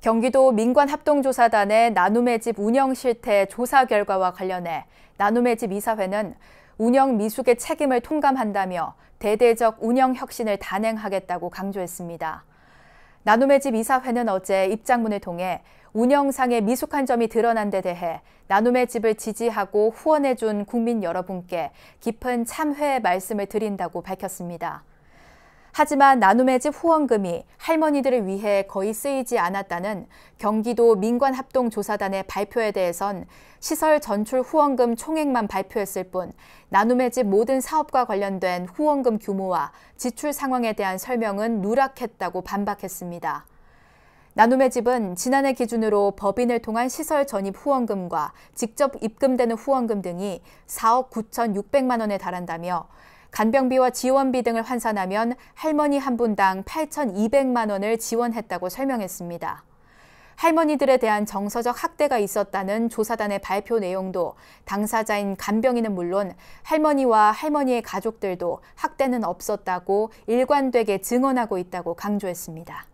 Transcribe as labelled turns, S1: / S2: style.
S1: 경기도 민관합동조사단의 나눔의 집 운영 실태 조사 결과와 관련해 나눔의 집 이사회는 운영 미숙의 책임을 통감한다며 대대적 운영 혁신을 단행하겠다고 강조했습니다. 나눔의 집 이사회는 어제 입장문을 통해 운영상의 미숙한 점이 드러난 데 대해 나눔의 집을 지지하고 후원해준 국민 여러분께 깊은 참회의 말씀을 드린다고 밝혔습니다. 하지만 나눔의 집 후원금이 할머니들을 위해 거의 쓰이지 않았다는 경기도 민관합동조사단의 발표에 대해선 시설 전출 후원금 총액만 발표했을 뿐 나눔의 집 모든 사업과 관련된 후원금 규모와 지출 상황에 대한 설명은 누락했다고 반박했습니다. 나눔의 집은 지난해 기준으로 법인을 통한 시설 전입 후원금과 직접 입금되는 후원금 등이 4억 9,600만 원에 달한다며 간병비와 지원비 등을 환산하면 할머니 한 분당 8,200만 원을 지원했다고 설명했습니다. 할머니들에 대한 정서적 학대가 있었다는 조사단의 발표 내용도 당사자인 간병인은 물론 할머니와 할머니의 가족들도 학대는 없었다고 일관되게 증언하고 있다고 강조했습니다.